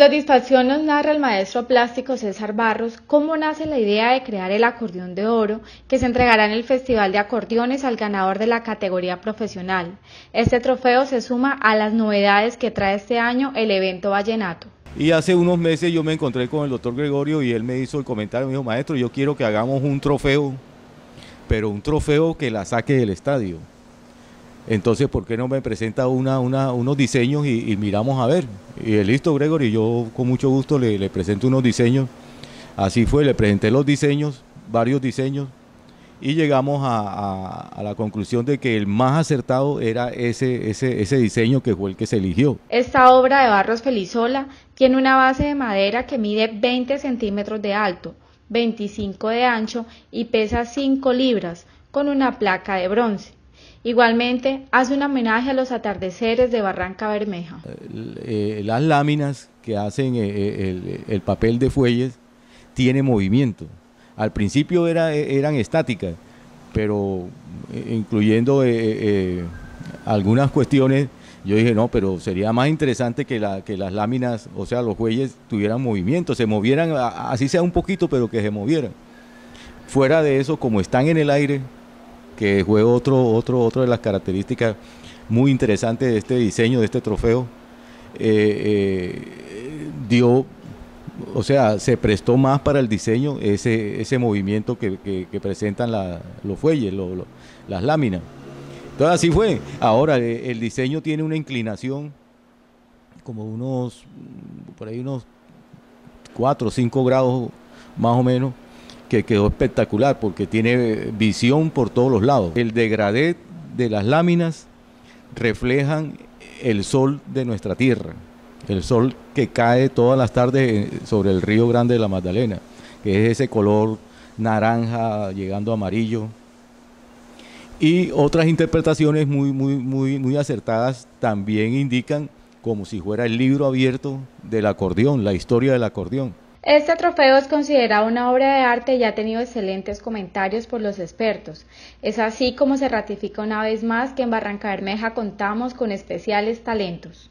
satisfacción nos narra el maestro plástico César Barros cómo nace la idea de crear el acordeón de oro que se entregará en el Festival de Acordeones al ganador de la categoría profesional. Este trofeo se suma a las novedades que trae este año el evento Vallenato. Y hace unos meses yo me encontré con el doctor Gregorio y él me hizo el comentario, me dijo, maestro, yo quiero que hagamos un trofeo, pero un trofeo que la saque del estadio. Entonces, ¿por qué no me presenta unos diseños y, y miramos a ver? Y eh, listo, Gregory, yo con mucho gusto le, presento unos diseños. Así fue, le presenté los diseños, varios diseños, y llegamos a, la conclusión de que el más acertado era ese, ese, ese diseño que fue el que se eligió. Esta obra de Barros Felizola tiene una base de madera que mide 20 centímetros de alto, 25 de ancho y pesa 5 libras, con una placa de bronce. Igualmente, hace un homenaje a los atardeceres de Barranca Bermeja. Eh, las láminas que hacen eh, eh, el, papel de fuelles tiene movimiento. Al principio eran estáticas, pero incluyendo algunas cuestiones, yo dije, no, pero sería más interesante que, que las láminas, o sea, los fuelles tuvieran movimiento, se movieran, así sea un poquito, pero que se movieran. Fuera de eso, como están en el aire, que fue otro, otro, otro de las características muy interesantes de este diseño, de este trofeo. Eh, eh, dio, o sea, se prestó más para el diseño ese, ese movimiento que, presentan los fuelles, las láminas. Entonces así fue. Ahora, eh, el diseño tiene una inclinación como unos, por ahí unos 4 o 5 grados más o menos que quedó espectacular porque tiene visión por todos los lados. El degradé de las láminas reflejan el sol de nuestra tierra, el sol que cae todas las tardes eh, sobre el río Grande de la Magdalena, que es ese color naranja llegando a amarillo. Y otras interpretaciones muy, muy, muy, muy acertadas también indican como si fuera el libro abierto del acordeón, la historia del acordeón. Este trofeo es considerado una obra de arte y ha tenido excelentes comentarios por los expertos. Es así como se ratifica una vez más que en Bermeja contamos con especiales talentos.